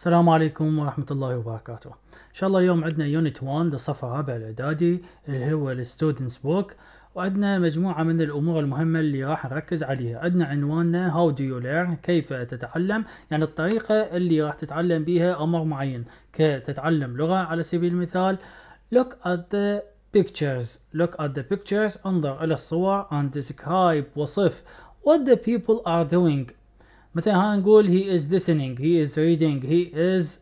السلام عليكم ورحمة الله وبركاته إن شاء الله اليوم عندنا يونت 1 للصف الرابع الإعدادي اللي هو الستودنتس بوك وعندنا مجموعة من الأمور المهمة اللي راح نركز عليها عندنا عنواننا How do you learn كيف تتعلم يعني الطريقة اللي راح تتعلم بها أمر معين كتتعلم لغة على سبيل المثال Look at the pictures Look at the pictures انظر إلى الصور and describe وصف what the people are doing مثلا ها نقول هي از listening هي از reading هي از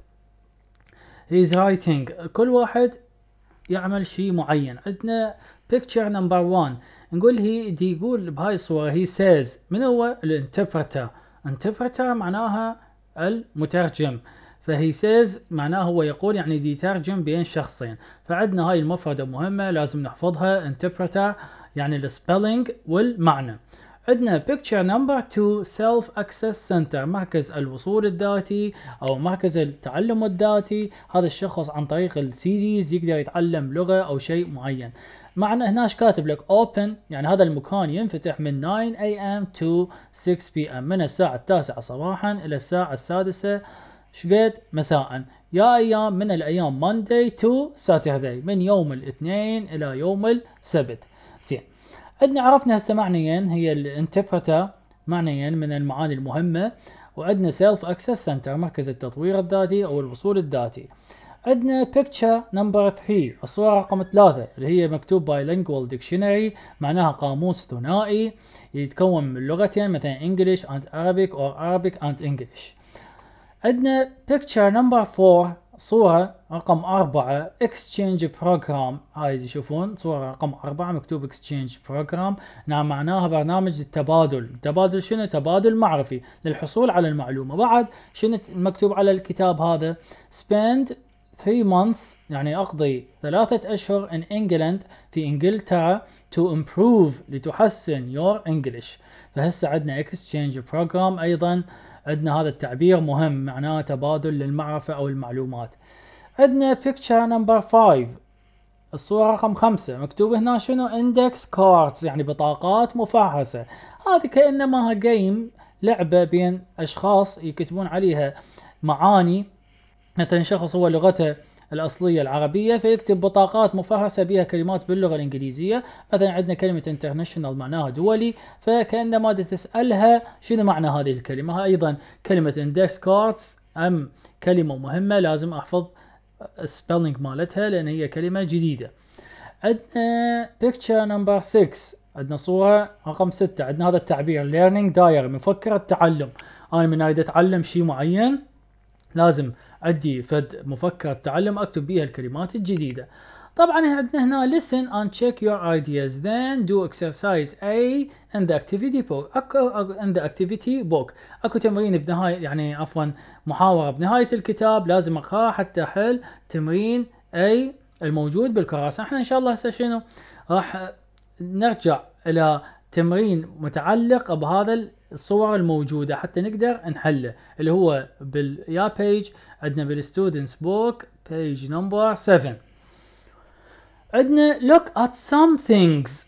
هي از writing كل واحد يعمل شيء معين عندنا بيكتشر نمبر 1 نقول هي دي يقول بهاي الصورة هي سيز من هو الانتربرتر انتربرتر معناها المترجم فهي سيز معناه هو يقول يعني دي ترجم بين شخصين فعندنا هاي المفردة مهمة لازم نحفظها انتربرتر يعني السبيلينج والمعنى عندنا بيكتشر نمبر 2 سيلف اكسس سنتر مركز الوصول الذاتي او مركز التعلم الذاتي هذا الشخص عن طريق السي ديز يقدر يتعلم لغه او شيء معين مع ان هنا كاتب لك اوبن يعني هذا المكان ينفتح من 9 اي ام تو 6 بي ام من الساعه التاسعه صباحا الى الساعه السادسه شقد مساء يا ايام من الايام Monday تو Saturday من يوم الاثنين الى يوم السبت زين عندنا عرفنا هسه معنيين هي الانتربرتر معنيين من المعاني المهمة وعندنا سيلف اكسس سنتر مركز التطوير الذاتي او الوصول الذاتي عندنا بيكتشر نمبر 3 الصورة رقم 3 اللي هي مكتوب باي لينجوال ديكشنري معناها قاموس ثنائي يتكون من لغتين مثلا انجلش اند Arabic or Arabic and English عندنا بيكتشر نمبر 4 صورة رقم أربعة اكستشينج بروجرام هاي تشوفون صورة رقم أربعة مكتوب اكستشينج بروجرام معناها برنامج التبادل التبادل شنو تبادل معرفي للحصول على المعلومة بعد شنو مكتوب على الكتاب هذا spend 3 months يعني أقضي ثلاثة أشهر in England في إنجلترا to improve لتحسن your English فهسه عندنا exchange program أيضا عندنا هذا التعبير مهم معناه تبادل للمعرفة أو المعلومات عندنا picture number 5 الصورة رقم خمسة مكتوب هنا شنو index cards يعني بطاقات مفحصة هذه كأنما جيم لعبة بين أشخاص يكتبون عليها معاني مثلا شخص هو لغته الاصليه العربيه فيكتب بطاقات مفهرسه بها كلمات باللغه الانجليزيه مثلا عندنا كلمه انترناشونال معناها دولي فكانما تسالها شنو معنى هذه الكلمه ايضا كلمه اندكس كاردز ام كلمه مهمه لازم احفظ spelling مالتها لان هي كلمه جديده عندنا picture نمبر 6 عندنا صورة رقم ستة عندنا هذا التعبير learning diary مفكرة التعلم أنا من أريد أتعلم شيء معين لازم عندي فد مفكر تعلم اكتب بيها الكلمات الجديده طبعا عندنا هنا listen and check your ideas then do exercise A in the activity book اكو in the activity book اكو تمرين بنهاية يعني عفوا محاورة بنهاية الكتاب لازم اقراها حتى احل تمرين A الموجود بالكراسة احنا ان شاء الله هسه شنو راح نرجع الى تمرين متعلق بهذا الصور الموجوده حتى نقدر نحله اللي هو باليا بيج عندنا بالستودنتس بوك بيج نمبر 7 عندنا لوك ات سام ثينجز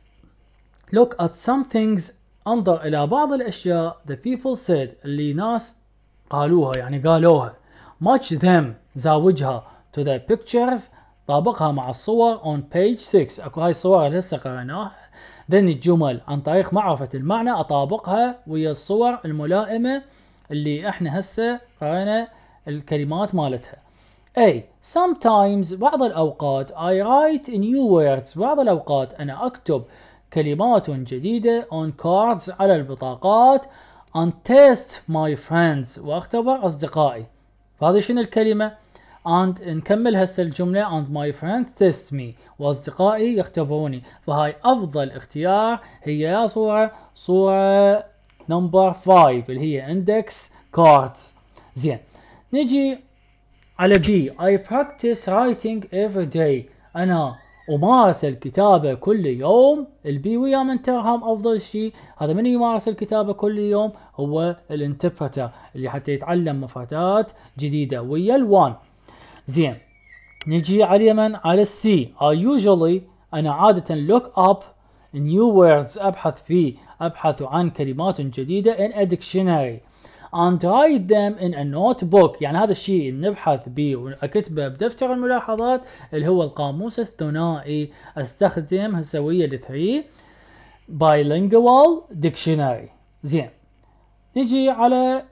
لوك ات سام ثينجز انظر الى بعض الاشياء the people said اللي ناس قالوها يعني قالوها ماتش ذم زاوجها to ذا pictures طابقها مع الصور on page 6 اكو هاي الصور اللي هسه قريناها ذن الجمل عن طريق معرفة المعنى أطابقها ويا الصور الملائمة اللي احنا هسه قرينا الكلمات مالتها أي sometimes بعض الأوقات I write new words بعض الأوقات أنا أكتب كلمات جديدة on cards على البطاقات and test my friends واختبر أصدقائي فهذه شنو الكلمة and نكمل هسه الجملة and my friend test me وأصدقائي يختبروني فهاي أفضل اختيار هي يا صورة صورة نمبر 5 اللي هي index cards زين نجي على بي I practice writing every day أنا أمارس الكتابة كل يوم البي ويا من ترهم أفضل شيء هذا من يمارس الكتابة كل يوم هو الانتبرتر اللي حتى يتعلم مفردات جديدة ويا الوان زين نجي على اليمن على السي I usually أنا عادة look up new words أبحث في أبحث عن كلمات جديدة in a dictionary and write them in a notebook يعني هذا الشيء نبحث به واكتبه بدفتر الملاحظات اللي هو القاموس الثنائي استخدم هسويه لثري bilingual dictionary زين نجي على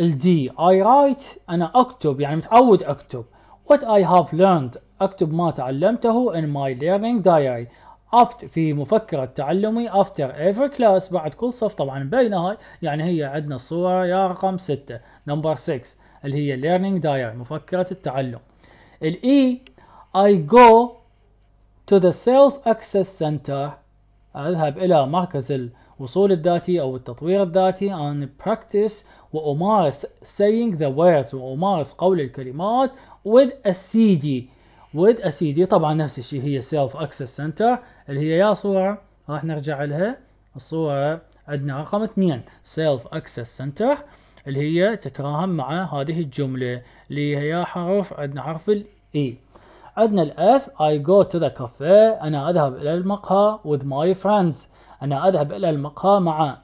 الدي I write أنا أكتب يعني متعود أكتب What I have learned أكتب ما تعلمته in my learning diary after في مفكرة تعلمي after every class بعد كل صف طبعا مبينة هاي يعني هي عندنا الصورة يا رقم 6 نمبر 6 اللي هي learning diary مفكرة التعلم E I go to the self access center أذهب إلى مركز الوصول الذاتي أو التطوير الذاتي and practice وأمارس saying the words وأمارس قول الكلمات with a CD with a CD طبعا نفس الشيء هي self access center اللي هي يا صورة راح نرجع لها الصورة عندنا رقم اثنين self access center اللي هي تتراهم مع هذه الجملة اللي هي حرف عندنا حرف ال E عندنا ال F I go to the cafe انا اذهب الى المقهى with my friends انا اذهب الى المقهى مع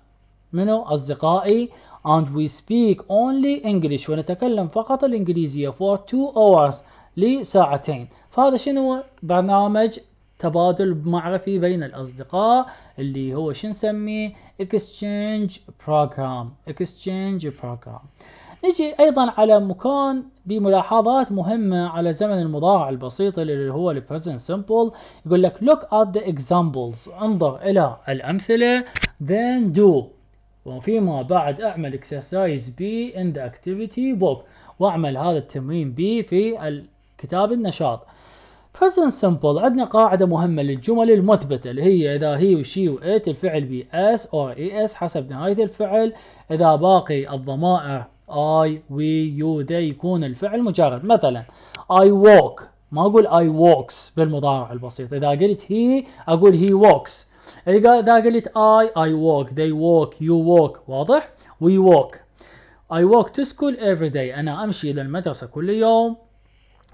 منو اصدقائي and we speak only English ونتكلم فقط الإنجليزية for two hours لساعتين فهذا شنو برنامج تبادل معرفي بين الأصدقاء اللي هو شو نسميه exchange program exchange program نجي أيضا على مكان بملاحظات مهمة على زمن المضارع البسيط اللي هو ال present simple يقول لك look at the examples انظر إلى الأمثلة then do وفيما بعد أعمل اكسرسايز بي ان ذا اكتيفيتي بوك وأعمل هذا التمرين بي في كتاب النشاط present simple عندنا قاعدة مهمة للجمل المثبتة اللي هي إذا هي وشي وإت الفعل بي اس أو إي اس حسب نهاية الفعل إذا باقي الضمائر I, we, you, they يكون الفعل مجرد مثلا I walk ما أقول I walks بالمضارع البسيط إذا قلت he أقول he walks اذا قلت I I walk they walk you walk واضح we walk I walk to school every day أنا أمشي إلى المدرسة كل يوم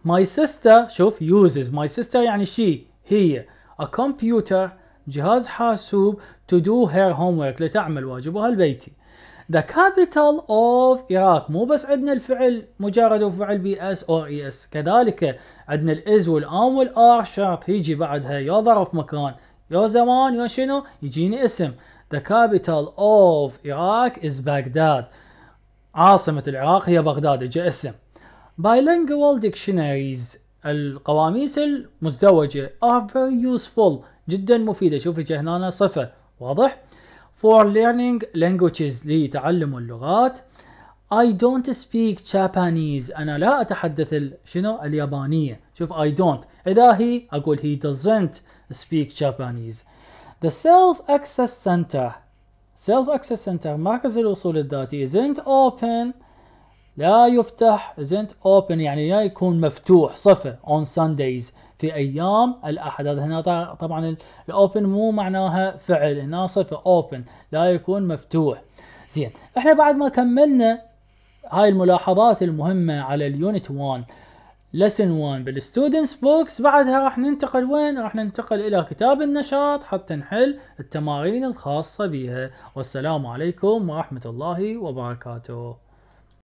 My sister شوف uses my sister يعني she هي a computer جهاز حاسوب to do her homework لتعمل واجبها البيتي The capital of Iraq مو بس عندنا الفعل مجرد وفعل بي اس او اي اس كذلك عندنا الاز والام والار شرط يجي بعدها يا ظرف مكان يا زمان يا شنو يجيني اسم The capital of Iraq is Baghdad عاصمة العراق هي بغداد اجا اسم Bilingual dictionaries القواميس المزدوجة are very useful جدا مفيدة شوف اجى هنا صفة واضح For learning languages لتعلم اللغات I don't speak Japanese أنا لا أتحدث شنو اليابانية شوف I don't إذا هي أقول he doesn't speak Japanese The self-access center self-access center مركز الوصول الذاتي isn't open لا يفتح isn't open يعني لا يكون مفتوح صفر on Sundays في ايام هذا هنا طبعا الاوبن مو معناها فعل هنا صفه open لا يكون مفتوح زين احنا بعد ما كملنا هاي الملاحظات المهمة على اليونت 1 لسن 1 بالستودنتس بوكس بعدها راح ننتقل وين راح ننتقل الى كتاب النشاط حتى نحل التمارين الخاصة بها والسلام عليكم ورحمة الله وبركاته